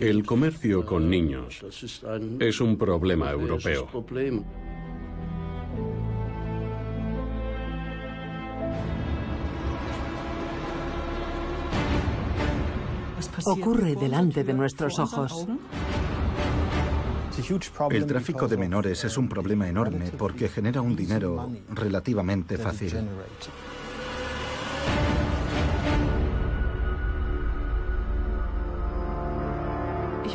El comercio con niños es un problema europeo. Ocurre delante de nuestros ojos. El tráfico de menores es un problema enorme porque genera un dinero relativamente fácil.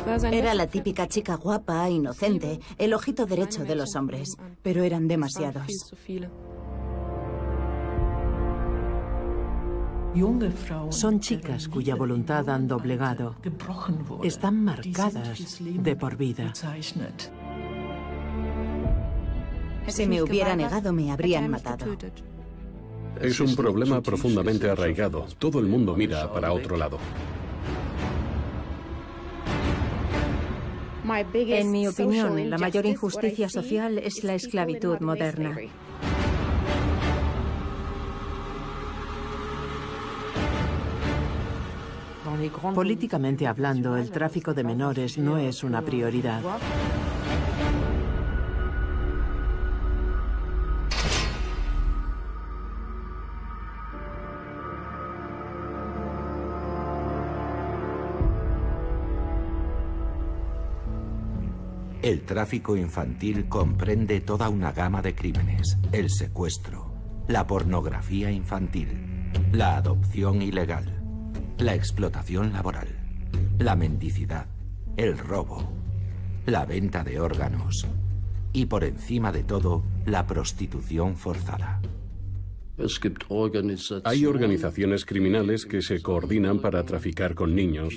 Era la típica chica guapa, inocente, el ojito derecho de los hombres, pero eran demasiados. Son chicas cuya voluntad han doblegado. Están marcadas de por vida. Si me hubiera negado, me habrían matado. Es un problema profundamente arraigado. Todo el mundo mira para otro lado. En mi opinión, la mayor injusticia social es la esclavitud moderna. Políticamente hablando, el tráfico de menores no es una prioridad. El tráfico infantil comprende toda una gama de crímenes, el secuestro, la pornografía infantil, la adopción ilegal, la explotación laboral, la mendicidad, el robo, la venta de órganos y por encima de todo la prostitución forzada. Hay organizaciones criminales que se coordinan para traficar con niños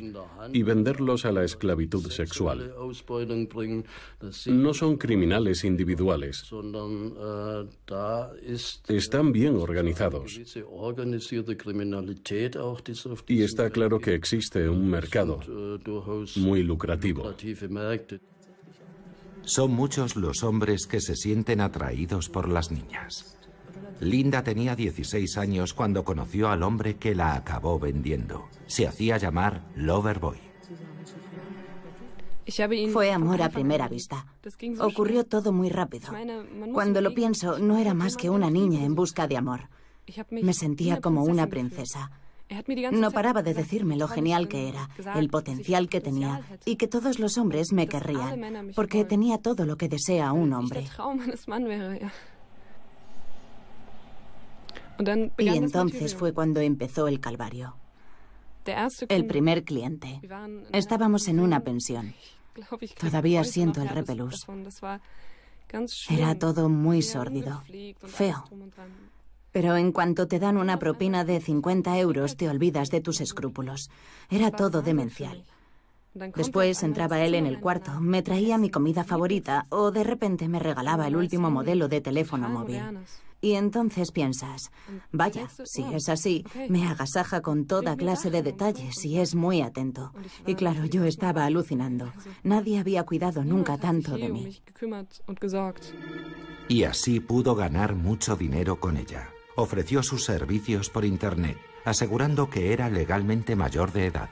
y venderlos a la esclavitud sexual. No son criminales individuales. Están bien organizados. Y está claro que existe un mercado muy lucrativo. Son muchos los hombres que se sienten atraídos por las niñas. Linda tenía 16 años cuando conoció al hombre que la acabó vendiendo. Se hacía llamar Loverboy. Fue amor a primera vista. Ocurrió todo muy rápido. Cuando lo pienso, no era más que una niña en busca de amor. Me sentía como una princesa. No paraba de decirme lo genial que era, el potencial que tenía y que todos los hombres me querrían, porque tenía todo lo que desea un hombre. Y entonces fue cuando empezó el calvario. El primer cliente. Estábamos en una pensión. Todavía siento el repelús. Era todo muy sórdido, feo. Pero en cuanto te dan una propina de 50 euros, te olvidas de tus escrúpulos. Era todo demencial. Después entraba él en el cuarto, me traía mi comida favorita o de repente me regalaba el último modelo de teléfono móvil. Y entonces piensas, vaya, si es así, me agasaja con toda clase de detalles y es muy atento. Y claro, yo estaba alucinando. Nadie había cuidado nunca tanto de um mí. Y así pudo ganar mucho dinero con ella. Ofreció sus servicios por Internet, asegurando que era legalmente mayor de edad.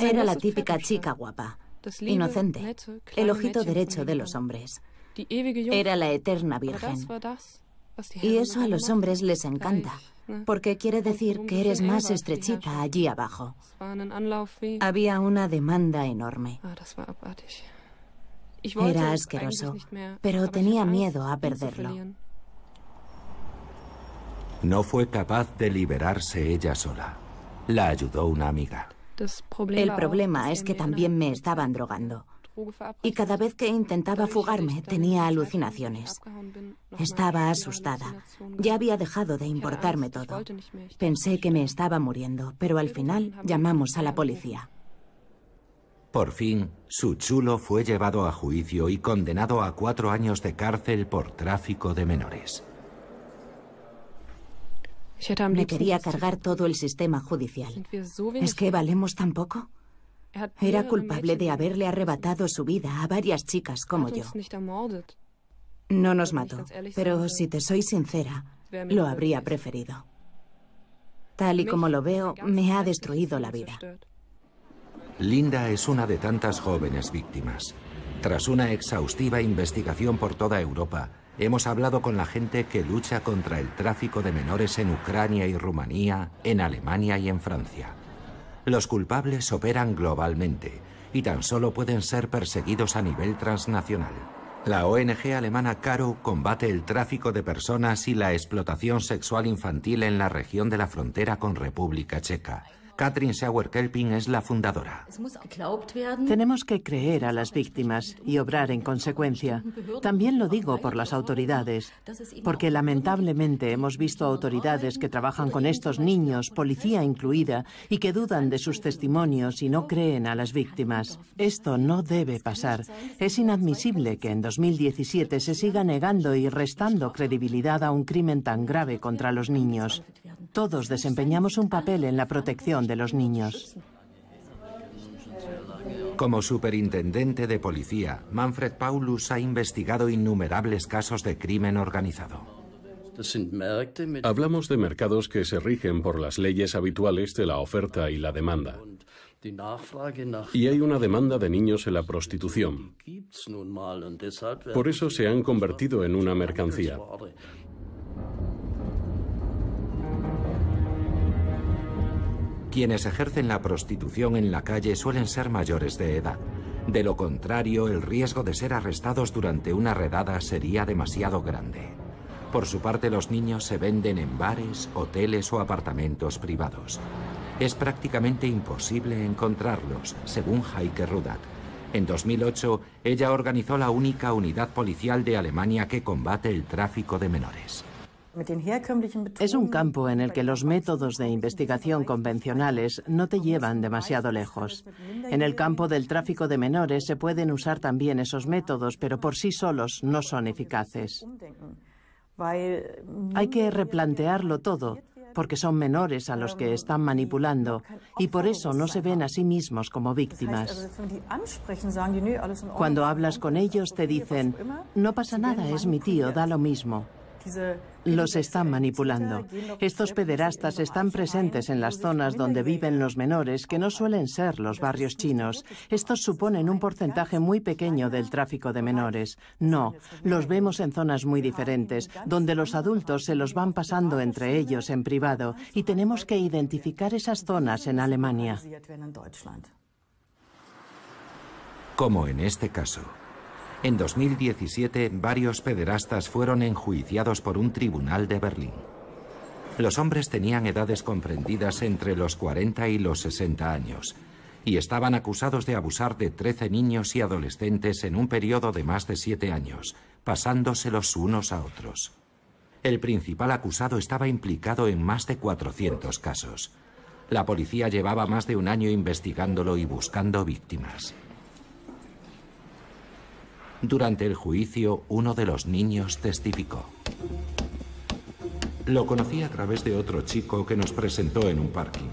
Era la típica chica guapa, inocente, el ojito derecho de los hombres. Era la eterna virgen. Y eso a los hombres ¿eh? les encanta, porque quiere decir que eres más eh, estrechita allí abajo. Había una demanda enorme. Ah, Era asqueroso, pero tenía miedo a perderlo. No fue capaz de liberarse ella sola. La ayudó una amiga. El problema es er que también me estaban drogando. Y cada vez que intentaba fugarme tenía alucinaciones. Estaba asustada. Ya había dejado de importarme todo. Pensé que me estaba muriendo, pero al final llamamos a la policía. Por fin, su chulo fue llevado a juicio y condenado a cuatro años de cárcel por tráfico de menores. Me quería cargar todo el sistema judicial. ¿Es que valemos tan poco? Er Era culpable de haberle arrebatado su vida a varias chicas como yo. No nos mató, pero si te soy sincera, lo habría preferido. Tal y como lo veo, me ha destruido la vida. Linda es una de tantas jóvenes víctimas. Tras una exhaustiva investigación por toda Europa, hemos hablado con la gente que lucha contra el tráfico de menores en Ucrania y Rumanía, en Alemania y en Francia. Los culpables operan globalmente y tan solo pueden ser perseguidos a nivel transnacional. La ONG alemana Caro combate el tráfico de personas y la explotación sexual infantil en la región de la frontera con República Checa Katrin sauer kelping es la fundadora. Tenemos que creer a las víctimas y obrar en consecuencia. También lo digo por las autoridades, porque lamentablemente hemos visto autoridades que trabajan con estos niños, policía incluida, y que dudan de sus testimonios y no creen a las víctimas. Esto no debe pasar. Es inadmisible que en 2017 se siga negando y restando credibilidad a un crimen tan grave contra los niños. Todos desempeñamos un papel en la protección de los niños. Como superintendente de policía, Manfred Paulus ha investigado innumerables casos de crimen organizado. Hablamos de mercados que se rigen por las leyes habituales de la oferta y la demanda. Y hay una demanda de niños en la prostitución. Por eso se han convertido en una mercancía. Quienes ejercen la prostitución en la calle suelen ser mayores de edad. De lo contrario, el riesgo de ser arrestados durante una redada sería demasiado grande. Por su parte, los niños se venden en bares, hoteles o apartamentos privados. Es prácticamente imposible encontrarlos, según Heike Rudat. En 2008, ella organizó la única unidad policial de Alemania que combate el tráfico de menores. Es un campo en el que los métodos de investigación convencionales no te llevan demasiado lejos. En el campo del tráfico de menores se pueden usar también esos métodos, pero por sí solos no son eficaces. Hay que replantearlo todo, porque son menores a los que están manipulando y por eso no se ven a sí mismos como víctimas. Cuando hablas con ellos te dicen, no pasa nada, es mi tío, da lo mismo. Los están manipulando. Estos pederastas están presentes en las zonas donde viven los menores, que no suelen ser los barrios chinos. Estos suponen un porcentaje muy pequeño del tráfico de menores. No, los vemos en zonas muy diferentes, donde los adultos se los van pasando entre ellos en privado, y tenemos que identificar esas zonas en Alemania. Como en este caso. En 2017, varios pederastas fueron enjuiciados por un tribunal de Berlín. Los hombres tenían edades comprendidas entre los 40 y los 60 años y estaban acusados de abusar de 13 niños y adolescentes en un periodo de más de 7 años, pasándoselos unos a otros. El principal acusado estaba implicado en más de 400 casos. La policía llevaba más de un año investigándolo y buscando víctimas. Durante el juicio, uno de los niños testificó. Lo conocí a través de otro chico que nos presentó en un parking.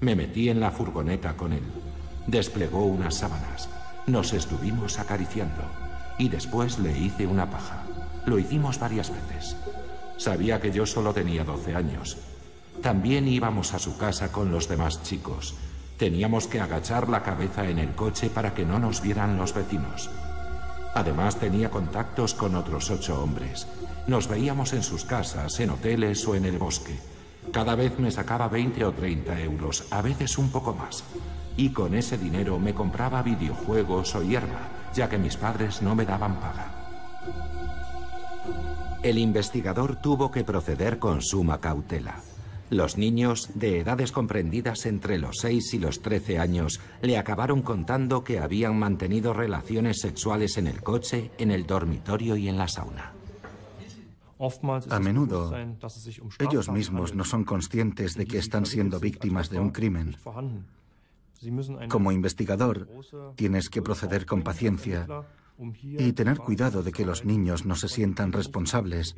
Me metí en la furgoneta con él. Desplegó unas sábanas. Nos estuvimos acariciando. Y después le hice una paja. Lo hicimos varias veces. Sabía que yo solo tenía 12 años. También íbamos a su casa con los demás chicos. Teníamos que agachar la cabeza en el coche para que no nos vieran los vecinos. Además tenía contactos con otros ocho hombres. Nos veíamos en sus casas, en hoteles o en el bosque. Cada vez me sacaba 20 o 30 euros, a veces un poco más. Y con ese dinero me compraba videojuegos o hierba, ya que mis padres no me daban paga. El investigador tuvo que proceder con suma cautela. Los niños de edades comprendidas entre los 6 y los 13 años le acabaron contando que habían mantenido relaciones sexuales en el coche, en el dormitorio y en la sauna. A menudo, um ellos mismos no son conscientes de que están siendo víctimas de un crimen. Como investigador, tienes que proceder con paciencia y tener cuidado de que los niños no se sientan responsables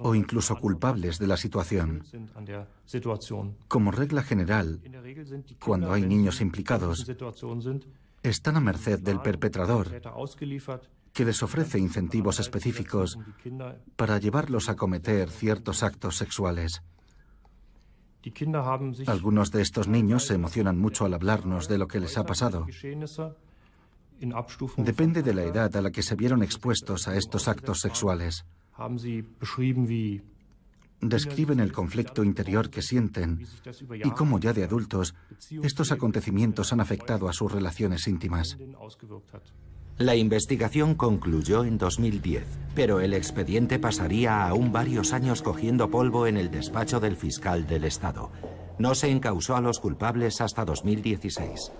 o incluso culpables de la situación. Como regla general, cuando hay niños implicados, están a merced del perpetrador, que les ofrece incentivos específicos para llevarlos a cometer ciertos actos sexuales. Algunos de estos niños se emocionan mucho al hablarnos de lo que les ha pasado Depende de la edad a la que se vieron expuestos a estos actos sexuales. Describen el conflicto interior que sienten y cómo ya de adultos estos acontecimientos han afectado a sus relaciones íntimas. La investigación concluyó en 2010, pero el expediente pasaría aún varios años cogiendo polvo en el despacho del fiscal del Estado. No se encausó a los culpables hasta 2016.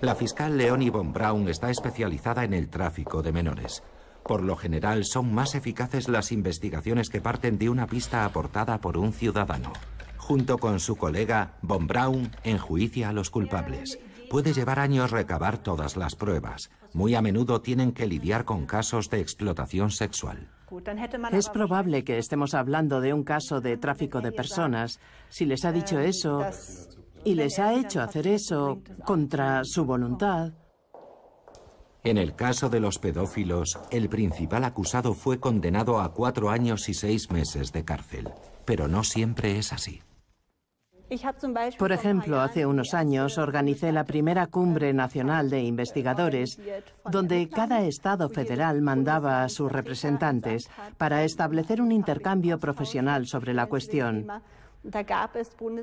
La fiscal Leonie von Braun está especializada en el tráfico de menores. Por lo general son más eficaces las investigaciones que parten de una pista aportada por un ciudadano. Junto con su colega, von Braun enjuicia a los culpables. Puede llevar años recabar todas las pruebas. Muy a menudo tienen que lidiar con casos de explotación sexual. Es probable que estemos hablando de un caso de tráfico de personas. Si les ha dicho eso, y les ha hecho hacer eso contra su voluntad. En el caso de los pedófilos, el principal acusado fue condenado a cuatro años y seis meses de cárcel, pero no siempre es así. Por ejemplo, hace unos años organicé la primera cumbre nacional de investigadores, donde cada Estado federal mandaba a sus representantes para establecer un intercambio profesional sobre la cuestión.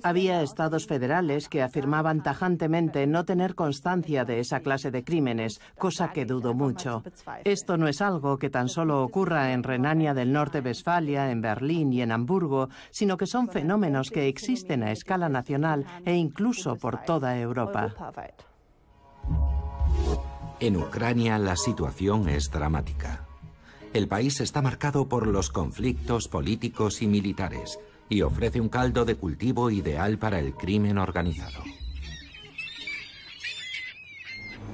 Había estados federales que afirmaban tajantemente no tener constancia de esa clase de crímenes, cosa que dudo mucho. Esto no es algo que tan solo ocurra en Renania del Norte-Westfalia, en Berlín y en Hamburgo, sino que son fenómenos que existen a escala nacional e incluso por toda Europa. En Ucrania la situación es dramática. El país está marcado por los conflictos políticos y militares y ofrece un caldo de cultivo ideal para el crimen organizado.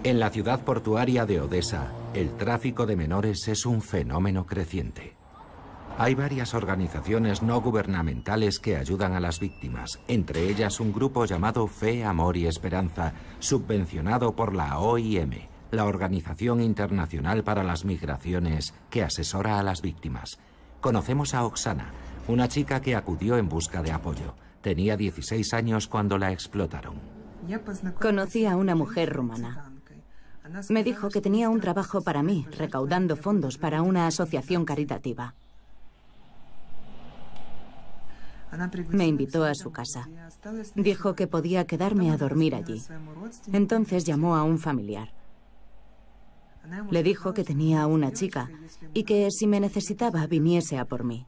En la ciudad portuaria de Odessa, el tráfico de menores es un fenómeno creciente. Hay varias organizaciones no gubernamentales que ayudan a las víctimas, entre ellas un grupo llamado Fe, Amor y Esperanza, subvencionado por la OIM, la Organización Internacional para las Migraciones, que asesora a las víctimas. Conocemos a Oxana, una chica que acudió en busca de apoyo. Tenía 16 años cuando la explotaron. Conocí a una mujer rumana. Me dijo que tenía un trabajo para mí, recaudando fondos para una asociación caritativa. Me invitó a su casa. Dijo que podía quedarme a dormir allí. Entonces llamó a un familiar. Le dijo que tenía una chica y que si me necesitaba viniese a por mí.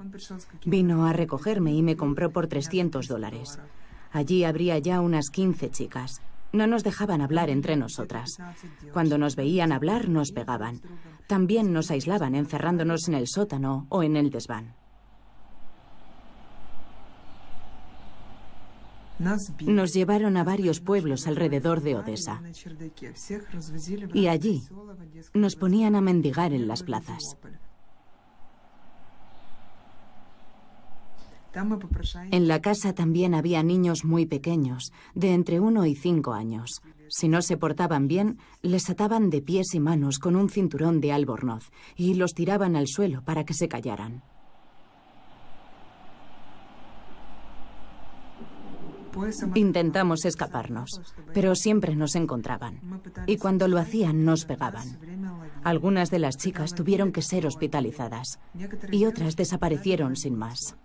Vino a recogerme y me compró por 300 dólares. Allí habría ya unas 15 chicas. No nos dejaban hablar entre nosotras. Cuando nos veían hablar nos pegaban. También nos aislaban encerrándonos en el sótano o en el desván. Nos llevaron a varios pueblos alrededor de Odessa. Y allí nos ponían a mendigar en las plazas. En la casa también había niños muy pequeños, de entre uno y cinco años. Si no se portaban bien, les ataban de pies y manos con un cinturón de albornoz y los tiraban al suelo para que se callaran. Intentamos escaparnos, pero siempre nos encontraban. Y cuando lo hacían nos pegaban. Algunas de las chicas tuvieron que ser hospitalizadas y otras desaparecieron sin más.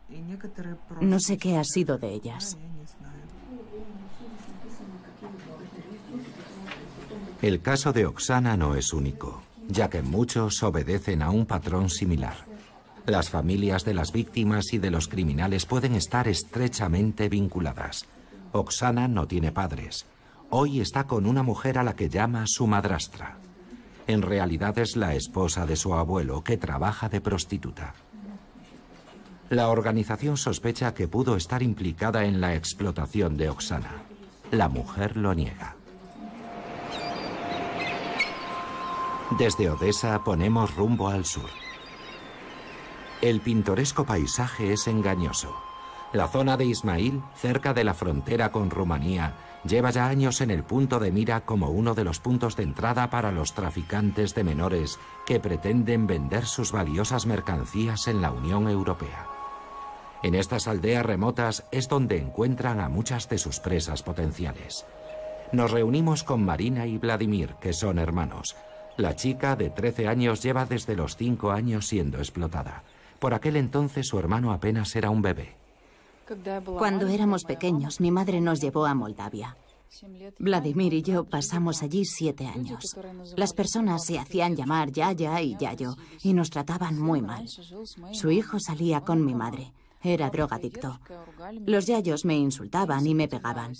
No sé qué ha sido de ellas. El caso de Oksana no es único, ya que muchos obedecen a un patrón similar. Las familias de las víctimas y de los criminales pueden estar estrechamente vinculadas. Oksana no tiene padres. Hoy está con una mujer a la que llama su madrastra. En realidad es la esposa de su abuelo que trabaja de prostituta. La organización sospecha que pudo estar implicada en la explotación de Oksana. La mujer lo niega. Desde Odessa ponemos rumbo al sur. El pintoresco paisaje es engañoso. La zona de Ismail, cerca de la frontera con Rumanía, lleva ya años en el punto de mira como uno de los puntos de entrada para los traficantes de menores que pretenden vender sus valiosas mercancías en la Unión Europea. En estas aldeas remotas es donde encuentran a muchas de sus presas potenciales. Nos reunimos con Marina y Vladimir, que son hermanos. La chica de 13 años lleva desde los 5 años siendo explotada. Por aquel entonces su hermano apenas era un bebé. Cuando éramos pequeños, mi madre nos llevó a Moldavia. Vladimir y yo pasamos allí siete años. Las personas se hacían llamar Yaya y Yayo y nos trataban muy mal. Su hijo salía con mi madre. Era drogadicto. Los yayos me insultaban y me pegaban.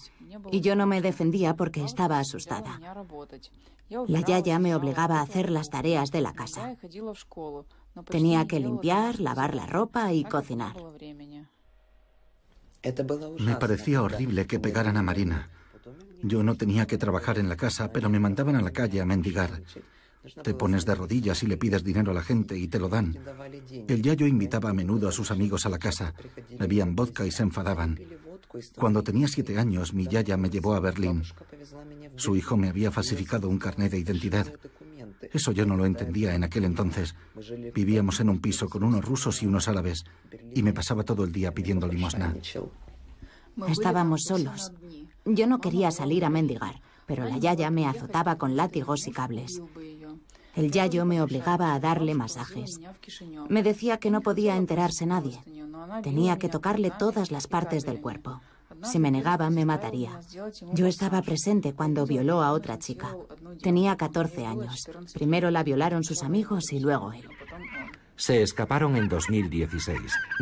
Y yo no me defendía porque estaba asustada. La yaya me obligaba a hacer las tareas de la casa. Tenía que limpiar, lavar la ropa y cocinar. Me parecía horrible que pegaran a Marina. Yo no tenía que trabajar en la casa, pero me mandaban a la calle a mendigar. Te pones de rodillas y le pides dinero a la gente y te lo dan. El Yayo invitaba a menudo a sus amigos a la casa. Bebían vodka y se enfadaban. Cuando tenía siete años, mi Yaya me llevó a Berlín. Su hijo me había falsificado un carnet de identidad. Eso yo no lo entendía en aquel entonces. Vivíamos en un piso con unos rusos y unos árabes y me pasaba todo el día pidiendo limosna. Estábamos solos. Yo no quería salir a mendigar, pero la yaya me azotaba con látigos y cables. El yayo me obligaba a darle masajes. Me decía que no podía enterarse nadie. Tenía que tocarle todas las partes del cuerpo. Si me negaba, me mataría. Yo estaba presente cuando violó a otra chica. Tenía 14 años. Primero la violaron sus amigos y luego él. Se escaparon en 2016.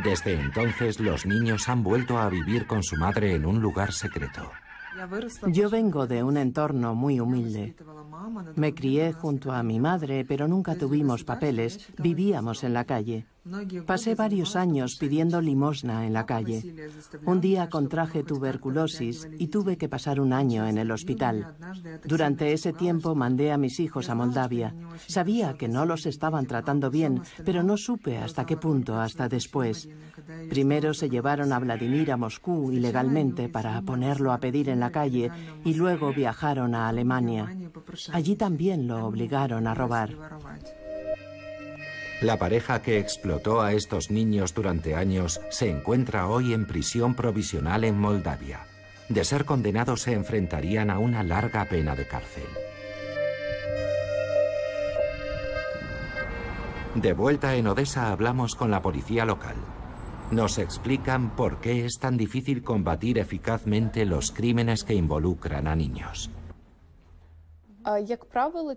Desde entonces los niños han vuelto a vivir con su madre en un lugar secreto. Yo vengo de un entorno muy humilde. Me crié junto a mi madre, pero nunca tuvimos papeles, vivíamos en la calle. Pasé varios años pidiendo limosna en la calle. Este un día contraje tuberculosis y tuve que pasar un año en el hospital. Durante ese tiempo mandé a mis hijos a Moldavia. Sabía que no los estaban tratando bien, pero no supe hasta qué punto hasta después. Primero se llevaron a Vladimir a Moscú este ilegalmente para ponerlo a pedir en la calle y luego viajaron a Alemania. Allí también lo obligaron a robar. La pareja que explotó a estos niños durante años se encuentra hoy en prisión provisional en Moldavia. De ser condenados se enfrentarían a una larga pena de cárcel. De vuelta en Odessa hablamos con la policía local. Nos explican por qué es tan difícil combatir eficazmente los crímenes que involucran a niños.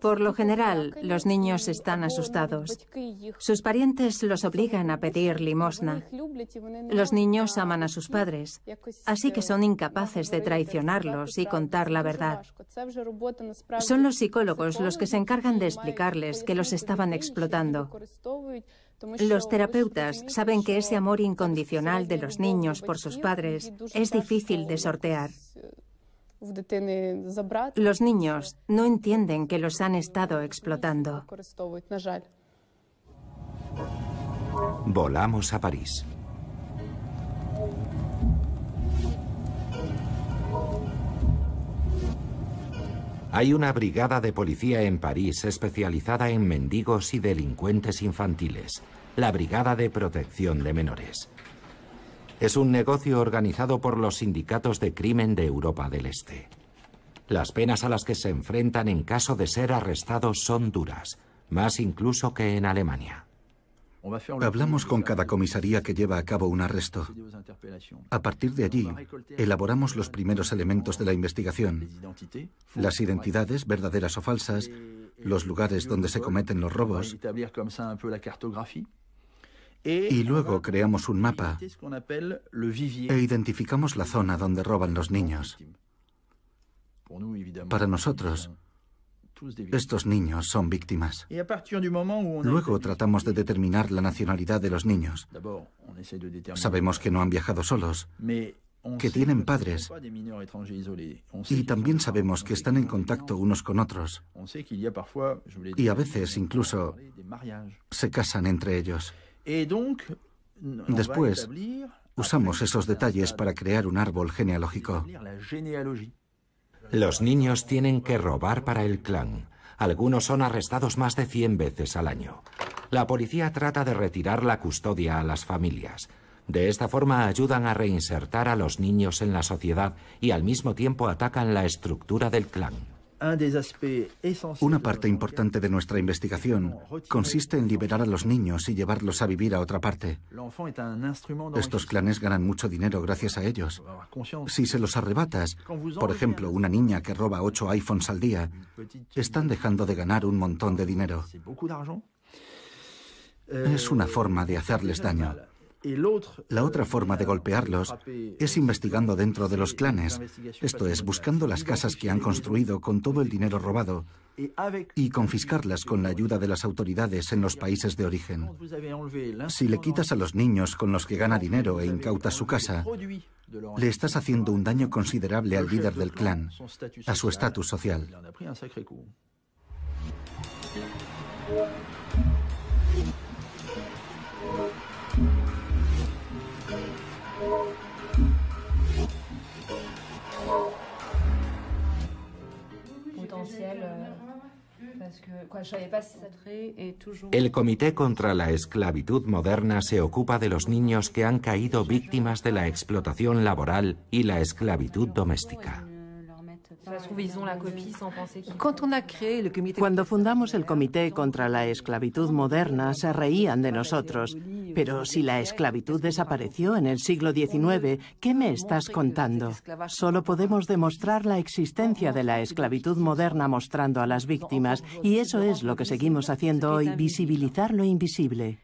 Por lo general, los niños están asustados. Sus parientes los obligan a pedir limosna. Los niños aman a sus padres, así que son incapaces de traicionarlos y contar la verdad. Son los psicólogos los que se encargan de explicarles que los estaban explotando. Los terapeutas saben que ese amor incondicional de los niños por sus padres es difícil de sortear. Los niños no entienden que los han estado explotando. Volamos a París. Hay una brigada de policía en París especializada en mendigos y delincuentes infantiles, la Brigada de Protección de Menores es un negocio organizado por los sindicatos de crimen de Europa del Este. Las penas a las que se enfrentan en caso de ser arrestados son duras, más incluso que en Alemania. Hablamos con cada comisaría que lleva a cabo un arresto. A partir de allí, elaboramos los primeros elementos de la investigación, las identidades, verdaderas o falsas, los lugares donde se cometen los robos. Y luego creamos un mapa e identificamos la zona donde roban los niños. Para nosotros, estos niños son víctimas. Luego tratamos de determinar la nacionalidad de los niños. Sabemos que no han viajado solos, que tienen padres y también sabemos que están en contacto unos con otros y a veces incluso se casan entre ellos. Después, usamos esos detalles para crear un árbol genealógico. Los niños tienen que robar para el clan. Algunos son arrestados más de 100 veces al año. La policía trata de retirar la custodia a las familias. De esta forma ayudan a reinsertar a los niños en la sociedad y al mismo tiempo atacan la estructura del clan. Una parte importante de nuestra investigación consiste en liberar a los niños y llevarlos a vivir a otra parte. Estos clanes ganan mucho dinero gracias a ellos. Si se los arrebatas, por ejemplo, una niña que roba 8 iPhones al día, están dejando de ganar un montón de dinero. Es una forma de euh, hacerles daño. La otra forma de golpearlos es investigando dentro de los clanes, esto es, buscando las casas que han construido con todo el dinero robado y confiscarlas con la ayuda de las autoridades en los países de origen. Si le quitas a los niños con los que gana dinero e incautas su casa, le estás haciendo un daño considerable al líder del clan, a su estatus social. El Comité contra la Esclavitud Moderna se ocupa de los niños que han caído víctimas de la explotación laboral y la esclavitud doméstica. Cuando fundamos el Comité contra la Esclavitud Moderna, se reían de nosotros. Pero si la esclavitud este desapareció en el siglo XIX, ¿qué me estás contando? Solo podemos demostrar la existencia de la esclavitud moderna mostrando a las víctimas, y eso es lo que seguimos haciendo hoy, visibilizar lo invisible.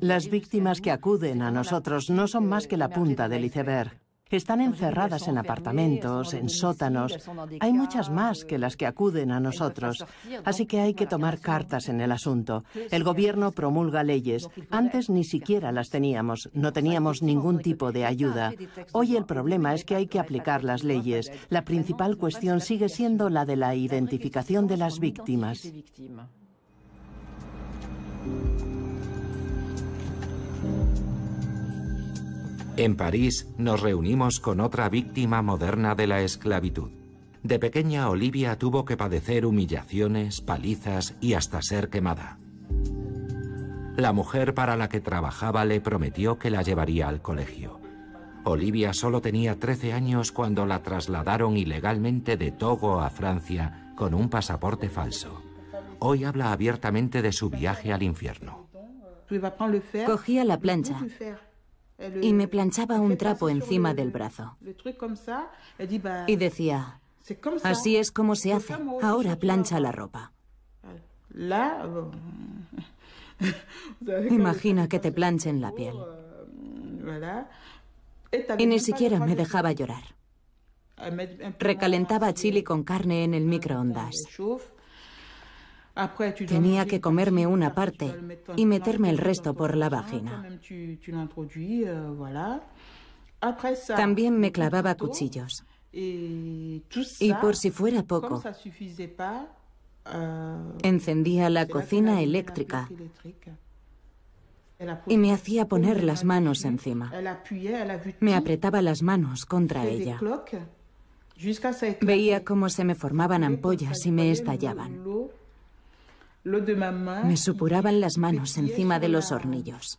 Las víctimas que acuden a nosotros no son más que la punta del iceberg. Están encerradas en apartamentos, en sótanos. Hay muchas más que las que acuden a nosotros. Así que hay que tomar cartas en el asunto. El gobierno promulga leyes. Antes ni siquiera las teníamos. No teníamos ningún tipo de ayuda. Hoy el problema es que hay que aplicar las leyes. La principal cuestión sigue siendo la de la identificación de las víctimas. En París nos reunimos con otra víctima moderna de la esclavitud. De pequeña Olivia tuvo que padecer humillaciones, palizas y hasta ser quemada. La mujer para la que trabajaba le prometió que la llevaría al colegio. Olivia solo tenía 13 años cuando la trasladaron ilegalmente de Togo a Francia con un pasaporte falso. Hoy habla abiertamente de su viaje al infierno. Cogía la plancha, y me planchaba un trapo encima del brazo. Y decía, así es como se hace, ahora plancha la ropa. Euh, Imagina que te planchen la piel. Euh, y ni siquiera me dejaba llorar. Ah, Recalentaba chili con carne en el ah, microondas. Tenía que comerme una parte y meterme el resto por la vagina. Euh, También me clavaba cuchillos. Y por si fuera poco, euh, encendía la cocina eléctrica y me hacía poner las manos encima. Me apretaba las manos contra ella. Veía cómo se me formaban ampollas y me estallaban. Me supuraban las manos encima de los hornillos.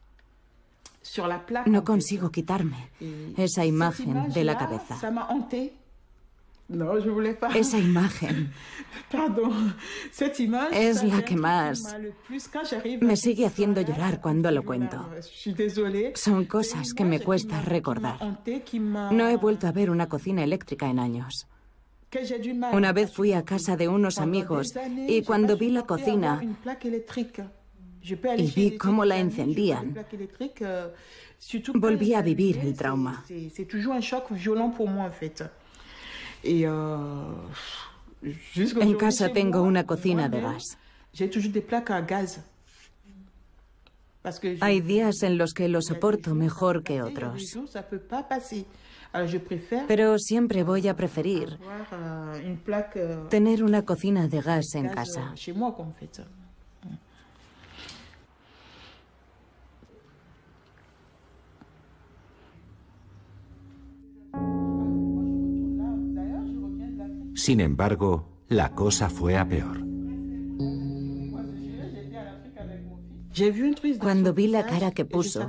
No consigo quitarme esa imagen de la cabeza. Esa imagen es la que más me sigue haciendo llorar cuando lo cuento. Son cosas que me cuesta recordar. No he vuelto a ver una cocina eléctrica en años. Una vez fui a casa de unos amigos y cuando vi la cocina y vi cómo la encendían, volví a vivir el trauma. En casa tengo una cocina de gas. Hay días en los que lo soporto mejor que otros. Ah, Pero siempre voy a preferir eh, eh, tener una cocina de gas en casa. Sin embargo, la cosa fue a peor. Cuando vi la cara que puso,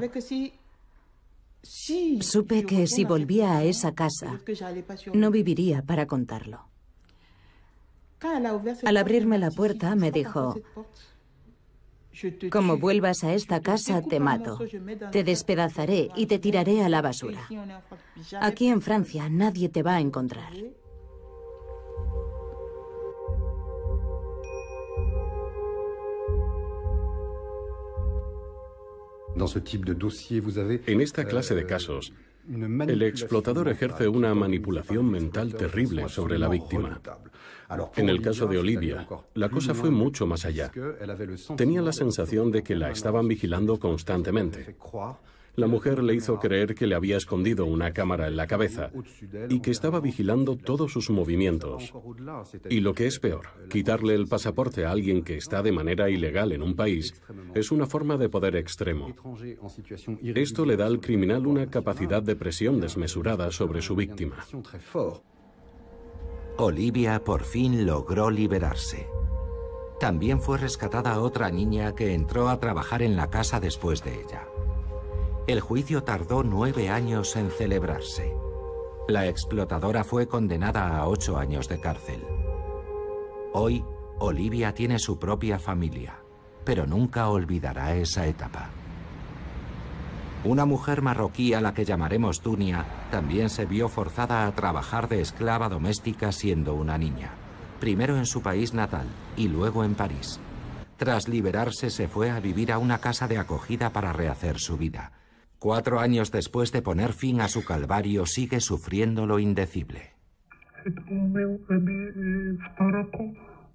Supe que si volvía a esa casa, no viviría para contarlo. Al abrirme la puerta me dijo, como vuelvas a esta casa te mato, te despedazaré y te tiraré a la basura. Aquí en Francia nadie te va a encontrar. ¿Eh? En esta euh, clase de casos, el explotador ejerce una manipulación mental terrible sobre la víctima. En el caso de Olivia, la cosa fue mucho más allá. Tenía la sensación de que la estaban vigilando constantemente. La mujer le hizo creer que le había escondido una cámara en la cabeza y que estaba vigilando todos sus movimientos. Y lo que es peor, quitarle el pasaporte a alguien que está de manera ilegal en un país es una forma de poder extremo. Esto le da al criminal una capacidad de presión desmesurada sobre su víctima. Olivia por fin logró liberarse. También fue rescatada otra niña que entró a trabajar en la casa después de ella. El juicio tardó nueve años en celebrarse. La explotadora fue condenada a ocho años de cárcel. Hoy, Olivia tiene su propia familia, pero nunca olvidará esa etapa. Una mujer marroquí a la que llamaremos Dunia también se vio forzada a trabajar de esclava doméstica siendo una niña, primero en su país natal y luego en París. Tras liberarse se fue a vivir a una casa de acogida para rehacer su vida. Cuatro años después de poner fin a su calvario, sigue sufriendo lo indecible.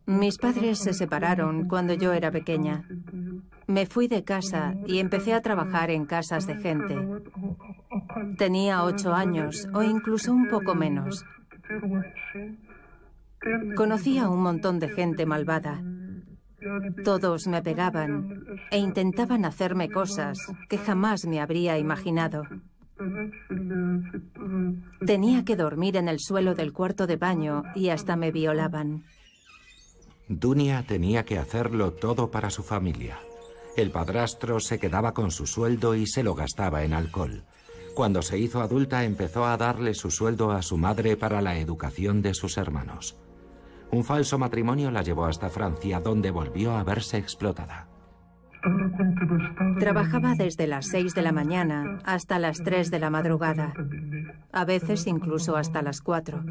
Mis padres se separaron cuando yo era pequeña. Me fui de casa y empecé a trabajar en casas de gente. Tenía ocho años o incluso un poco menos. Conocí a un montón de gente malvada todos me pegaban e intentaban hacerme cosas que jamás me habría imaginado. Tenía que dormir en el suelo del cuarto de baño y hasta me violaban. Dunia tenía que hacerlo todo para su familia. El padrastro se quedaba con su sueldo y se lo gastaba en alcohol. Cuando se hizo adulta empezó a darle su sueldo a su madre para la educación de sus hermanos. Un falso matrimonio la llevó hasta Francia, donde volvió a verse explotada. Trabajaba desde las 6 de la mañana hasta las 3 de la madrugada, a veces incluso hasta las 4.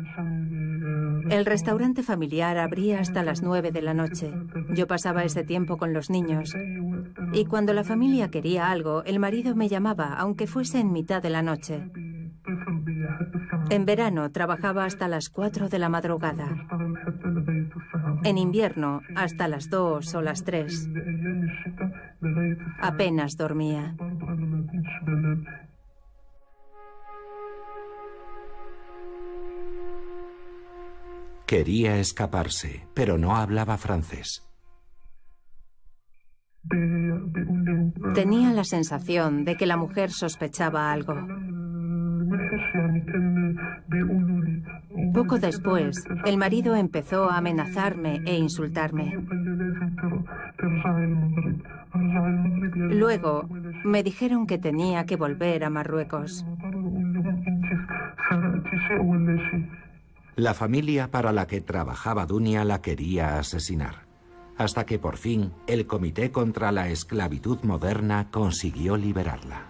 El restaurante familiar abría hasta las 9 de la noche. Yo pasaba ese tiempo con los niños. Y cuando la familia quería algo, el marido me llamaba, aunque fuese en mitad de la noche. En verano trabajaba hasta las 4 de la madrugada en invierno hasta las dos o las tres. Apenas dormía. Quería escaparse, pero no hablaba francés. Tenía la sensación de que la mujer sospechaba algo. Poco después, el marido empezó a amenazarme e insultarme. Luego, me dijeron que tenía que volver a Marruecos. La familia para la que trabajaba Dunia la quería asesinar, hasta que por fin el Comité contra la Esclavitud Moderna consiguió liberarla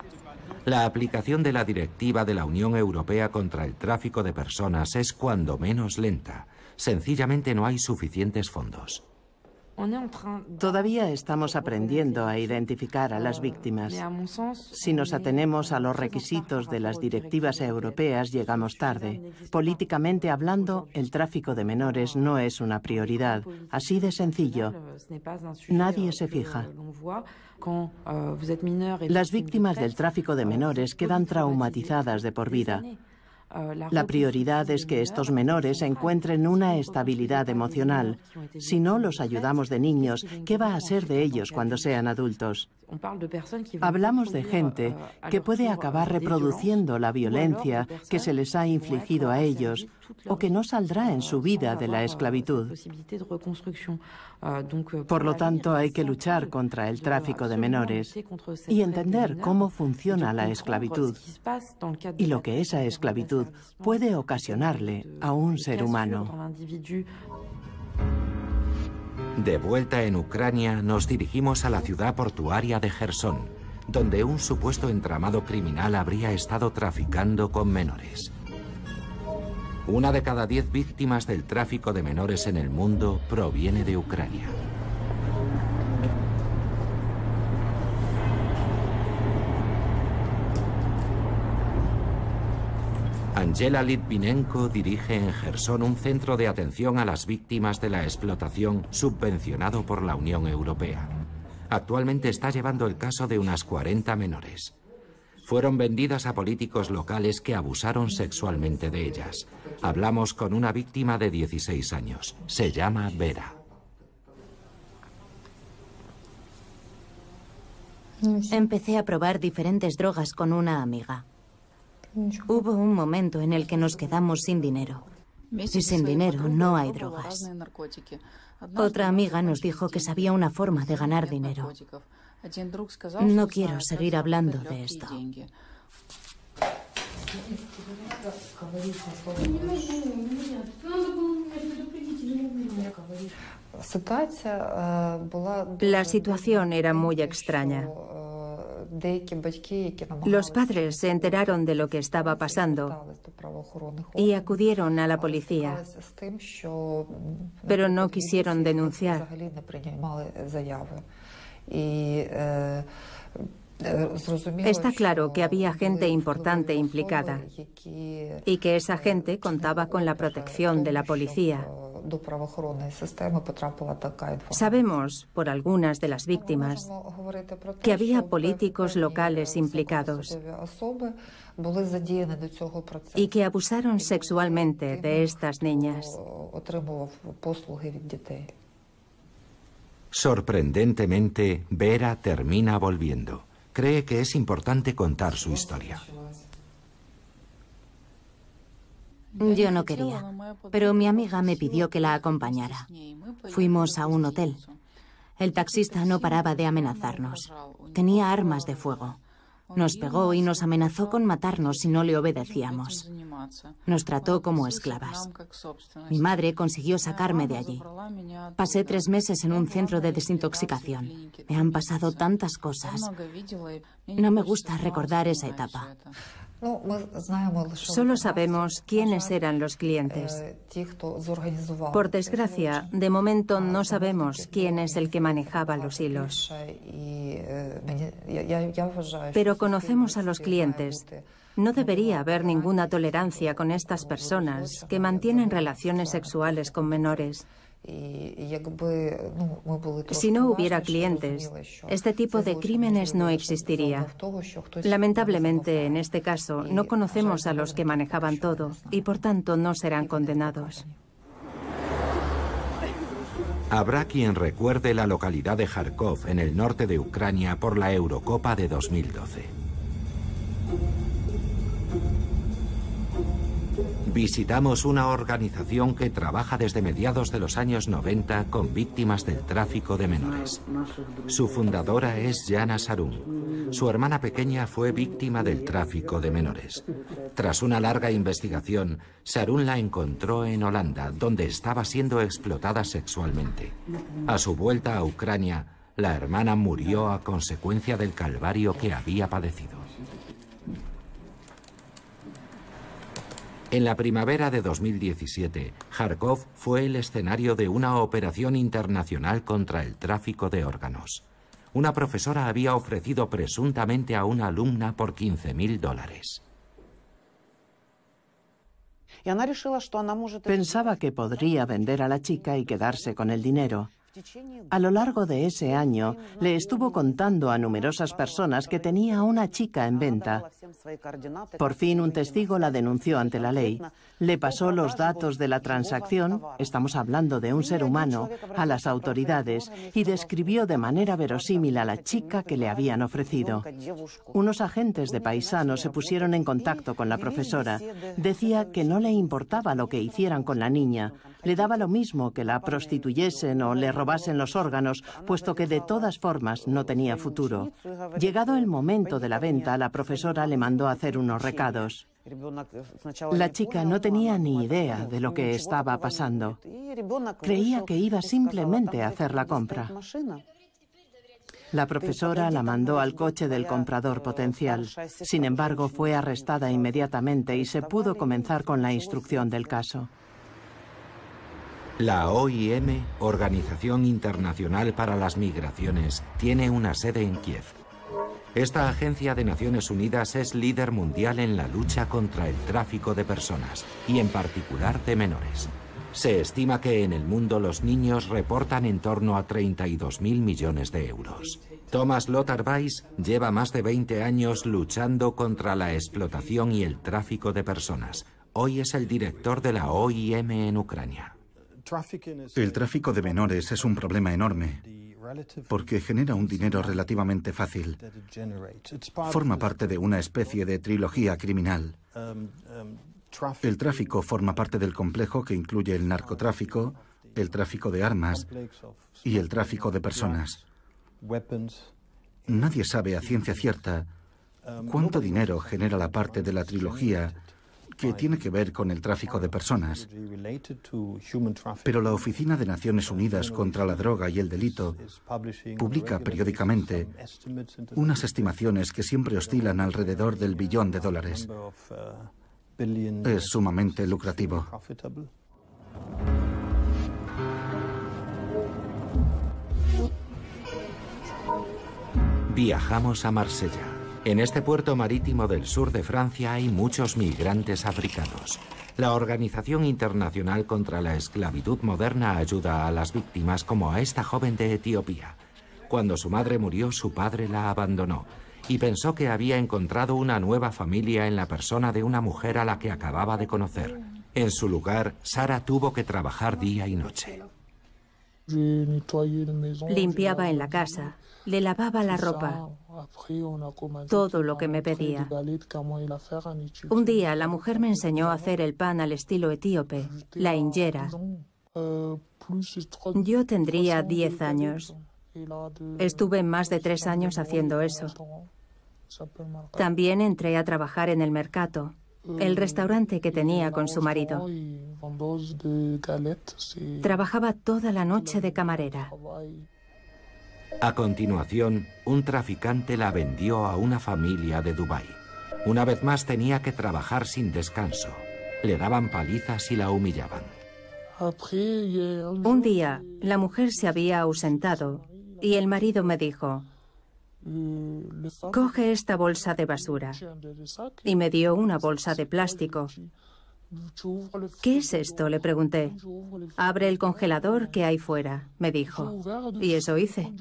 la aplicación de la Directiva de la Unión Europea contra el Tráfico de Personas es cuando menos lenta. Sencillamente no hay suficientes fondos. Todavía estamos aprendiendo a identificar a las euh, víctimas. Si nos atenemos a los requisitos de las directivas europeas, llegamos tarde. Políticamente hablando, el tráfico de menores no es una prioridad. Así de sencillo. Nadie euh, se fija. Euh, las víctimas del tráfico de menores quedan traumatizadas de por vida. La prioridad es que estos menores encuentren una estabilidad emocional. Si no los ayudamos de niños, ¿qué va a ser de ellos cuando sean adultos? Hablamos de gente euh, que puede acabar euh, reproduciendo la violencia que se les ha infligido a ellos o que no saldrá en su vida de la esclavitud. Por lo tanto, hay que luchar contra el tráfico de menores y entender cómo funciona la esclavitud y lo que esa esclavitud puede ocasionarle a un ser humano. De vuelta en Ucrania, nos dirigimos a la ciudad portuaria de Gerson, donde un supuesto entramado criminal habría estado traficando con menores. Una de cada diez víctimas del tráfico de menores en el mundo proviene de Ucrania. Angela Litvinenko dirige en Gerson un centro de atención a las víctimas de la explotación subvencionado por la Unión Europea. Actualmente está llevando el caso de unas 40 menores. Fueron vendidas a políticos locales que abusaron sexualmente de ellas. Hablamos con una víctima de 16 años. Se llama Vera. Empecé a probar diferentes drogas con una amiga. Hubo un momento en el que nos quedamos sin dinero. Y sin dinero no hay drogas. Otra amiga nos dijo que sabía una forma de ganar dinero. No quiero seguir hablando de esto. Э, La situación era muy extraña. Pues Los padres se enteraron de lo que estaba pasando este y acudieron a la policía, pero no quisieron denunciar. Está claro que había gente importante implicada y que esa eh, gente contaba con la protección de la policía. Sabemos, por algunas de las víctimas, que había políticos locales implicados y que abusaron sexualmente de estas niñas. Sorprendentemente, Vera termina volviendo. Cree que es importante contar su historia. Yo no quería, pero mi amiga me pidió que la acompañara. Fuimos a un hotel. El taxista no paraba de amenazarnos. Tenía armas de fuego. Nos pegó y nos amenazó con matarnos si no le obedecíamos. Nos trató como pues esclavas. Mi madre consiguió sacarme de allí. Pasé tres meses en un centro de desintoxicación. Me han pasado tantas cosas. No me pues gusta recordar esa etapa. Solo sabemos quiénes eran los clientes. Э, Por desgracia, de momento no sabemos quién es el que manejaba los hilos. Э, Pero conocemos a los clientes. No debería haber ninguna tolerancia con estas personas que mantienen relaciones sexuales con menores. Si no hubiera clientes, este tipo de crímenes no existiría. Lamentablemente, en este caso, no conocemos a los que manejaban todo y por tanto no serán este condenados. Habrá quien recuerde la localidad de Kharkov en el norte de Ucrania por la Eurocopa de 2012. Visitamos una organización que trabaja desde mediados de los años 90 con víctimas del tráfico de menores. Su fundadora es Jana Sarun. Su hermana pequeña fue víctima del tráfico de menores. Tras una larga investigación, Sarun la encontró en Holanda, donde estaba siendo explotada sexualmente. A su vuelta a Ucrania, la hermana murió a consecuencia del calvario que había padecido. En la primavera de 2017, Kharkov fue el escenario de una operación internacional contra el tráfico de órganos. Una profesora había ofrecido presuntamente a una alumna por 15.000 dólares. Pensaba que podría vender a la chica y quedarse con el dinero. A lo largo de ese año, le estuvo contando a numerosas personas que tenía una chica en venta. Por fin un testigo la denunció ante la ley. Le pasó los datos de la transacción, estamos hablando de un ser humano, a las autoridades y describió de manera verosímil a la chica que le habían ofrecido. Unos agentes de paisano se pusieron en contacto con la profesora. Decía que no le importaba lo que hicieran con la niña, le daba lo mismo que la prostituyesen o le robasen los órganos, puesto que de todas formas no tenía futuro. Llegado el momento de la venta, la profesora le mandó hacer unos recados. La chica no tenía ni idea de lo que estaba pasando. Creía que iba simplemente a hacer la compra. La profesora la mandó al coche del comprador potencial. Sin embargo, fue arrestada inmediatamente y se pudo comenzar con la instrucción del caso. La OIM, Organización Internacional para las Migraciones, tiene una sede en Kiev. Esta agencia de Naciones Unidas es líder mundial en la lucha contra el tráfico de personas, y en particular de menores. Se estima que en el mundo los niños reportan en torno a 32.000 millones de euros. Thomas Lothar Weiss lleva más de 20 años luchando contra la explotación y el tráfico de personas. Hoy es el director de la OIM en Ucrania. El tráfico de menores es un problema enorme porque genera un dinero relativamente fácil. Forma parte de una especie de trilogía criminal. El tráfico forma parte del complejo que incluye el narcotráfico, el tráfico de armas y el tráfico de personas. Nadie sabe a ciencia cierta cuánto dinero genera la parte de la trilogía que tiene que ver con el tráfico de personas. Pero la Oficina de Naciones Unidas contra la Droga y el Delito publica periódicamente unas estimaciones que siempre oscilan alrededor del billón de dólares. Es sumamente lucrativo. Viajamos a Marsella. En este puerto marítimo del sur de Francia hay muchos migrantes africanos. La Organización Internacional contra la Esclavitud Moderna ayuda a las víctimas como a esta joven de Etiopía. Cuando su madre murió, su padre la abandonó y pensó que había encontrado una nueva familia en la persona de una mujer a la que acababa de conocer. En su lugar, Sara tuvo que trabajar día y noche. Limpiaba en la casa, le lavaba la ropa, todo lo que me pedía. Un día la mujer me enseñó a hacer el pan al estilo etíope, la injera. Euh, Yo tendría 10 años. Estuve más de tres años haciendo eso. También entré a trabajar en el mercado, el euh, restaurante que tenía con su marido. Trabajaba toda la noche de camarera. A continuación, un traficante la vendió a una familia de Dubái. Una vez más tenía que trabajar sin descanso. Le daban palizas y la humillaban. Un día, la mujer se había ausentado y el marido me dijo, coge esta bolsa de basura. Y me dio una bolsa de plástico ¿Qué es esto? le pregunté. Abre el congelador que hay fuera, me dijo. Y eso hice.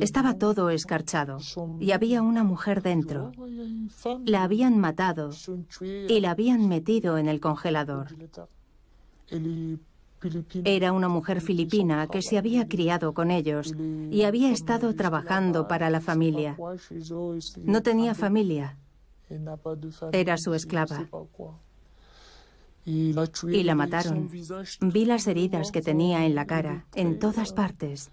Estaba todo escarchado y había una mujer dentro. La habían matado y la habían metido en el congelador. Era una mujer filipina que se había criado con ellos y había estado trabajando para la familia. No tenía familia. Era su esclava y la mataron. Vi las heridas que tenía en la cara, en todas partes.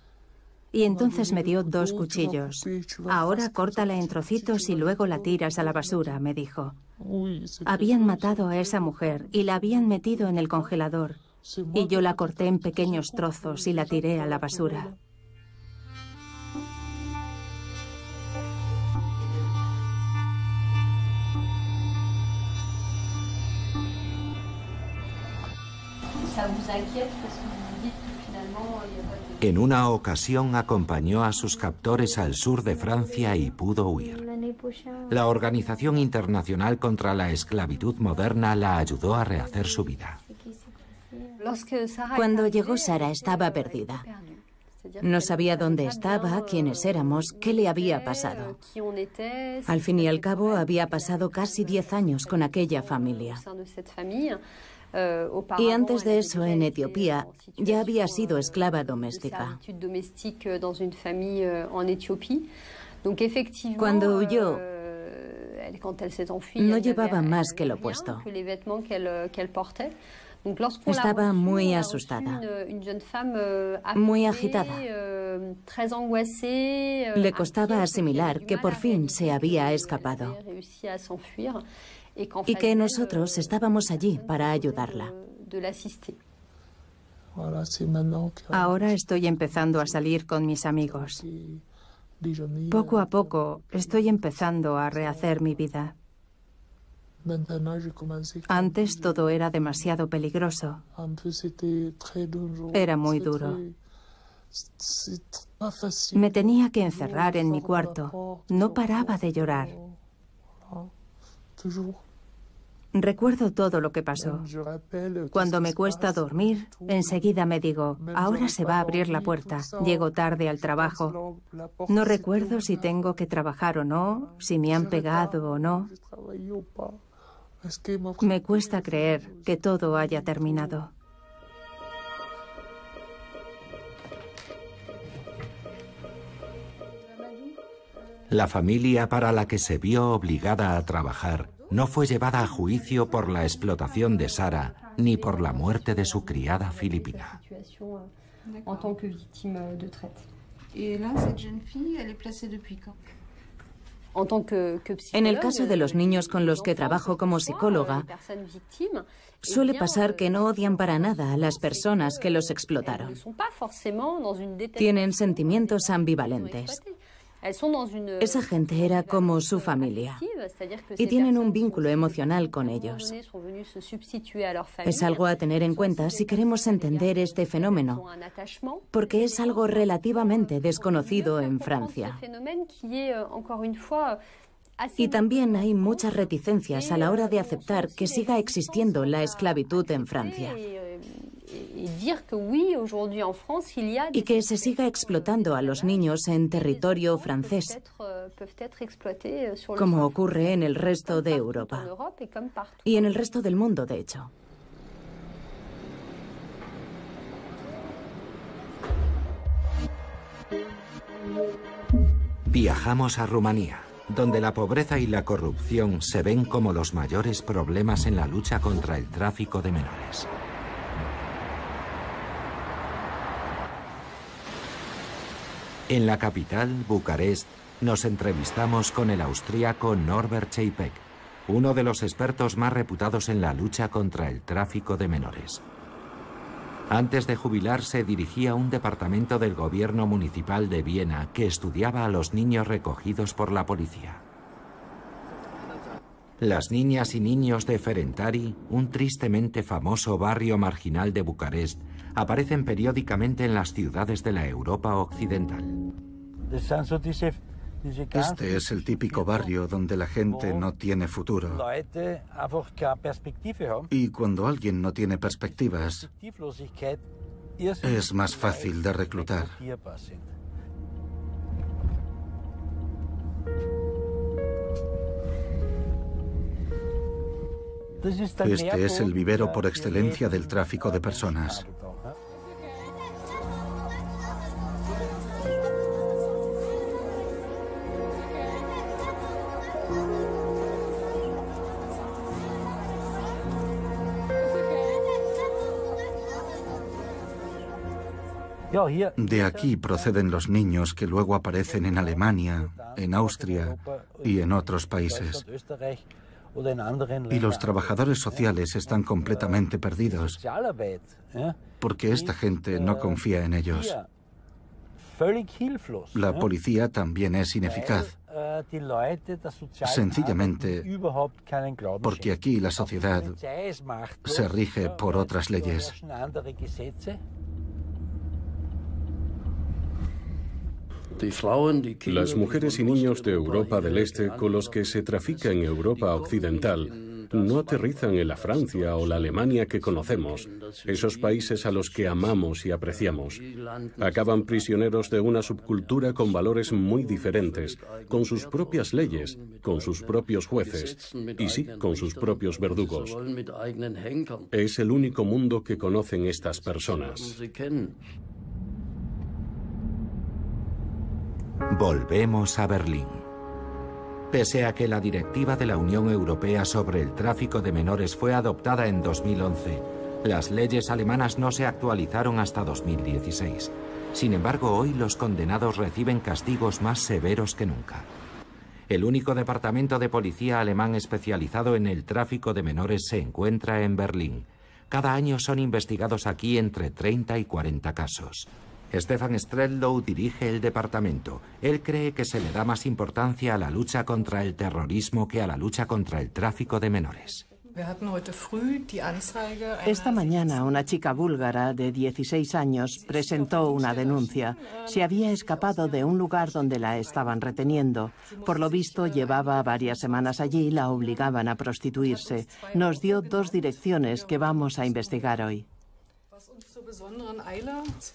Y entonces me dio dos cuchillos. Ahora córtala en trocitos y luego la tiras a la basura, me dijo. Habían matado a esa mujer y la habían metido en el congelador. Y yo la corté en pequeños trozos y la tiré a la basura. En una ocasión acompañó a sus captores al sur de Francia y pudo huir. La Organización Internacional contra la Esclavitud Moderna la ayudó a rehacer su vida. Cuando llegó Sara estaba perdida. No sabía dónde estaba, quiénes éramos, qué le había pasado. Al fin y al cabo había pasado casi 10 años con aquella familia. Eh, y antes de eso, en Etiopía, euh, ya había sido esclava doméstica. Euh, euh, Cuando huyó, no llevaba más que lo puesto. Estaba muy asustada, muy agitada. Le costaba asimilar que por fin se había escapado y que nosotros estábamos allí para ayudarla. Ahora estoy empezando a salir con mis amigos. Poco a poco estoy empezando a rehacer mi vida. Antes todo era demasiado peligroso. Era muy duro. Me tenía que encerrar en mi cuarto. No paraba de llorar. Recuerdo todo lo que pasó. Cuando me cuesta dormir, enseguida me digo, ahora se va a abrir la puerta, llego tarde al trabajo. No recuerdo si tengo que trabajar o no, si me han pegado o no. Me cuesta creer que todo haya terminado. La familia para la que se vio obligada a trabajar no fue llevada a juicio por la explotación de Sara ni por la muerte de su criada filipina. En el caso de los niños con los que trabajo como psicóloga, eh suele pasar que no euh, odian para nada a las personas que los explotaron. Tienen sentimientos ambivalentes. Esa gente era como su familia y tienen un vínculo emocional con ellos. Es algo a tener en cuenta si queremos entender este fenómeno, porque es algo relativamente desconocido en Francia. Euh, y también hay muchas reticencias a la hora de euh, aceptar que siga existiendo la esclavitud en Francia. Euh, y que se siga explotando a los niños en euh, territorio francés, euh, euh, como ocurre en el resto de Europa y en el resto del mundo, de hecho. Viajamos a Rumanía, donde la pobreza y la corrupción se ven como los mayores problemas en la lucha contra el tráfico de menores. En la capital, Bucarest, nos entrevistamos con el austríaco Norbert Chepec uno de los expertos más reputados en la lucha contra el tráfico de menores. Antes de jubilarse dirigía un departamento del gobierno municipal de Viena que estudiaba a los niños recogidos por la policía. Las niñas y niños de Ferentari, un tristemente famoso barrio marginal de Bucarest, aparecen periódicamente en las ciudades de la Europa Occidental. Este es el típico barrio donde la gente no tiene futuro. Este y cuando alguien no tiene perspectivas, es más fácil de reclutar. Este es el vivero por excelencia del tráfico de personas. De aquí proceden los niños que luego aparecen en Alemania, en Austria y en otros países. Y los trabajadores sociales están completamente perdidos porque esta gente no confía en ellos. La policía también es ineficaz. Sencillamente porque aquí la sociedad se rige por otras leyes. Las mujeres y niños de Europa del Este con los que se trafica en Europa Occidental no aterrizan en la Francia o la Alemania que conocemos, esos países a los que amamos y apreciamos. Acaban prisioneros de una subcultura con valores muy diferentes, con sus propias leyes, con sus propios jueces y sí, con sus propios verdugos. Es el único mundo que conocen estas personas. Volvemos a Berlín. Pese a que la directiva de la Unión Europea sobre el tráfico de menores fue adoptada en 2011, las leyes alemanas no se actualizaron hasta 2016. Sin embargo, hoy los condenados reciben castigos más severos que nunca. El único departamento de policía alemán especializado en el tráfico de menores se encuentra en Berlín. Cada año son investigados aquí entre 30 y 40 casos. Stefan Strelow dirige el departamento. Él cree que se le da más importancia a la lucha contra el terrorismo que a la lucha contra el tráfico de menores. Esta mañana una chica búlgara de 16 años presentó una denuncia. Se había escapado de un lugar donde la estaban reteniendo. Por lo visto llevaba varias semanas allí y la obligaban a prostituirse. Nos dio dos direcciones que vamos a investigar hoy.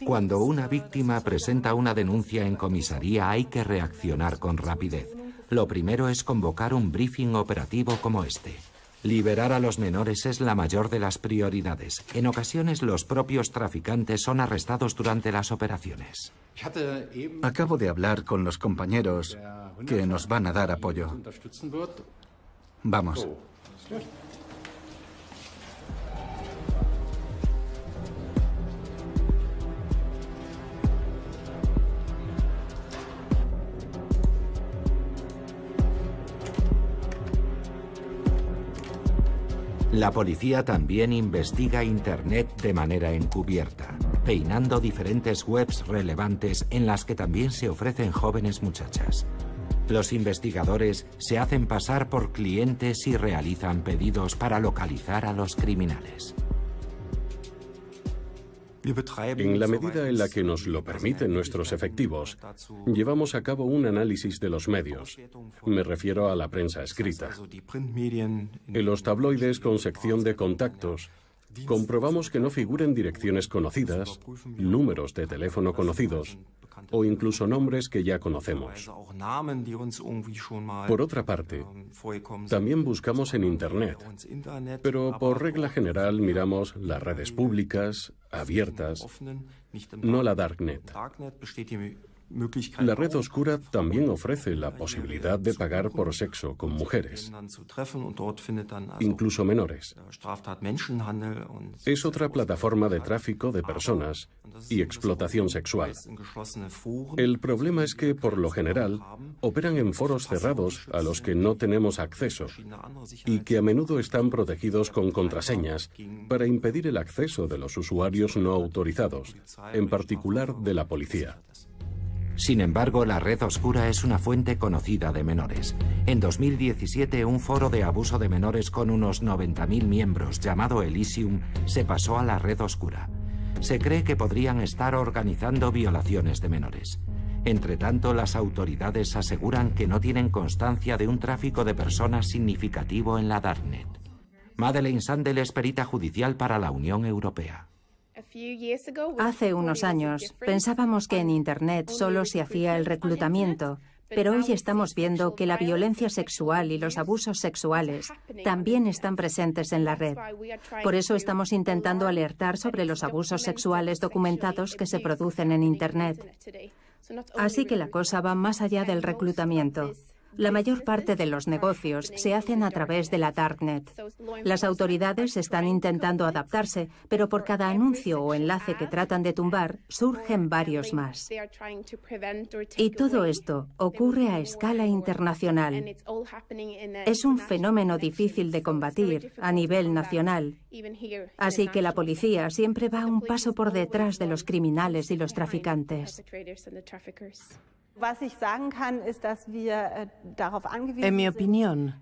Cuando una víctima presenta una denuncia en comisaría hay que reaccionar con rapidez. Lo primero es convocar un briefing operativo como este. Liberar a los menores es la mayor de las prioridades. En ocasiones los propios traficantes son arrestados durante las operaciones. Acabo de hablar con los compañeros que nos van a dar apoyo. Vamos. La policía también investiga Internet de manera encubierta, peinando diferentes webs relevantes en las que también se ofrecen jóvenes muchachas. Los investigadores se hacen pasar por clientes y realizan pedidos para localizar a los criminales. En la medida en la que nos lo permiten nuestros efectivos, llevamos a cabo un análisis de los medios. Me refiero a la prensa escrita. En los tabloides con sección de contactos, comprobamos que no figuren direcciones conocidas, números de teléfono conocidos o incluso nombres que ya conocemos. Por otra parte, también buscamos en Internet, pero por regla general miramos las redes públicas, abiertas, no la Darknet. La red oscura um también ofrece la posibilidad de pagar por sexo con mujeres, incluso menores. Äh, es otra plataforma de tráfico de ah, personas y explotación sexual. El problema es que, por lo general, operan en foros cerrados a los que no tenemos acceso y que a menudo están protegidos con contraseñas para impedir el acceso de los usuarios no autorizados, en particular de la policía. Sin embargo, la red oscura es una fuente conocida de menores. En 2017, un foro de abuso de menores con unos 90.000 miembros llamado Elysium se pasó a la red oscura. Se cree que podrían estar organizando violaciones de menores. Entre tanto, las autoridades aseguran que no tienen constancia de un tráfico de personas significativo en la Darknet. Madeleine Sandel es perita judicial para la Unión Europea. Hace unos años pensábamos que en Internet solo se hacía el reclutamiento, pero hoy estamos viendo que la violencia sexual y los abusos sexuales también están presentes en la red. Por eso estamos intentando alertar sobre los abusos sexuales documentados que se producen en Internet. Así que la cosa va más allá del reclutamiento. La mayor parte de los negocios se hacen a través de la Darknet. Las autoridades están intentando adaptarse, pero por cada anuncio o enlace que tratan de tumbar, surgen varios más. Y todo esto ocurre a escala internacional. Es un fenómeno difícil de combatir a nivel nacional. Así que la policía siempre va un paso por detrás de los criminales y los traficantes. En mi opinión,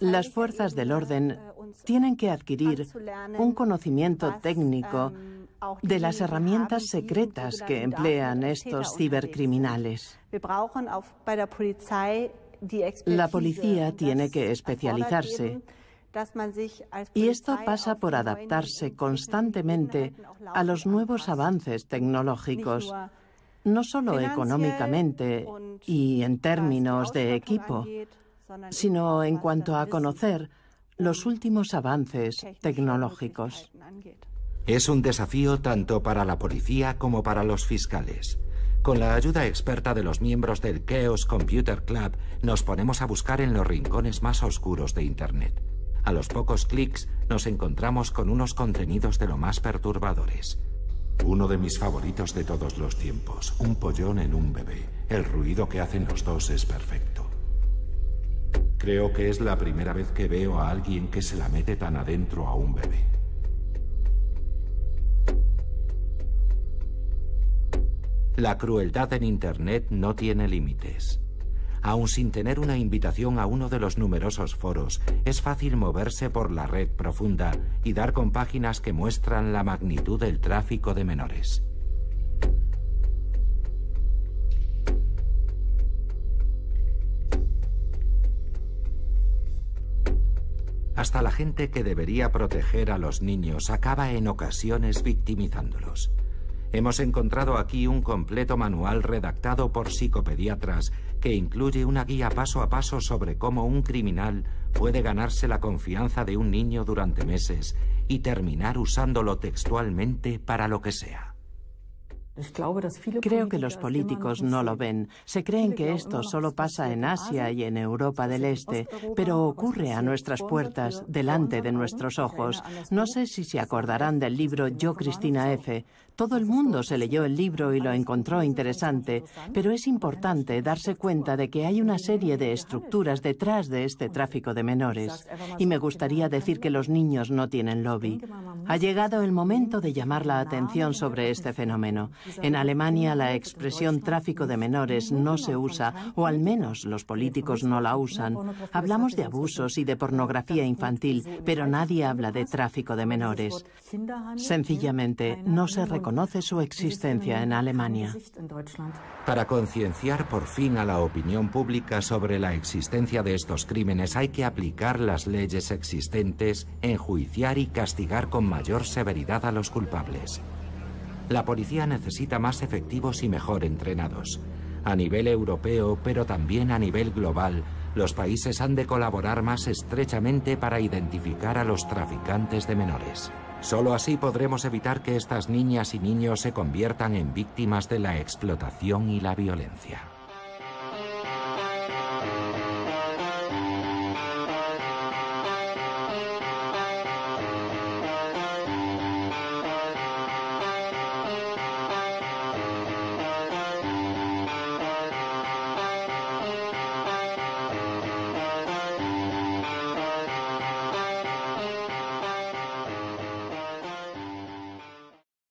las fuerzas del orden äh, tienen que adquirir un conocimiento técnico ähm, de las herramientas secretas que emplean estos cibercriminales. La policía tiene que especializarse y esto pasa por adaptarse constantemente a los nuevos avances tecnológicos no solo económicamente y en términos de equipo, sino en cuanto a conocer los últimos avances tecnológicos. Es un desafío tanto para la policía como para los fiscales. Con la ayuda experta de los miembros del Chaos Computer Club, nos ponemos a buscar en los rincones más oscuros de Internet. A los pocos clics nos encontramos con unos contenidos de lo más perturbadores. Uno de mis favoritos de todos los tiempos, un pollón en un bebé. El ruido que hacen los dos es perfecto. Creo que es la primera vez que veo a alguien que se la mete tan adentro a un bebé. La crueldad en Internet no tiene límites. Aun sin tener una invitación a uno de los numerosos foros, es fácil moverse por la red profunda y dar con páginas que muestran la magnitud del tráfico de menores. Hasta la gente que debería proteger a los niños acaba en ocasiones victimizándolos. Hemos encontrado aquí un completo manual redactado por psicopediatras que incluye una guía paso a paso sobre cómo un criminal puede ganarse la confianza de un niño durante meses y terminar usándolo textualmente para lo que sea. Creo que los políticos no lo ven. Se creen que esto solo pasa en Asia y en Europa del Este, pero ocurre a nuestras puertas, delante de nuestros ojos. No sé si se acordarán del libro Yo, Cristina F. Todo el mundo se leyó el libro y lo encontró interesante, pero es importante darse cuenta de que hay una serie de estructuras detrás de este tráfico de menores. Y me gustaría decir que los niños no tienen lobby. Ha llegado el momento de llamar la atención sobre este fenómeno. En Alemania la expresión tráfico de menores no se usa, o al menos los políticos no la usan. Hablamos de abusos y de pornografía infantil, pero nadie habla de tráfico de menores. Sencillamente, no se reconoce su existencia en Alemania. Para concienciar por fin a la opinión pública sobre la existencia de estos crímenes, hay que aplicar las leyes existentes, enjuiciar y castigar con mayor severidad a los culpables. La policía necesita más efectivos y mejor entrenados. A nivel europeo, pero también a nivel global, los países han de colaborar más estrechamente para identificar a los traficantes de menores. Solo así podremos evitar que estas niñas y niños se conviertan en víctimas de la explotación y la violencia.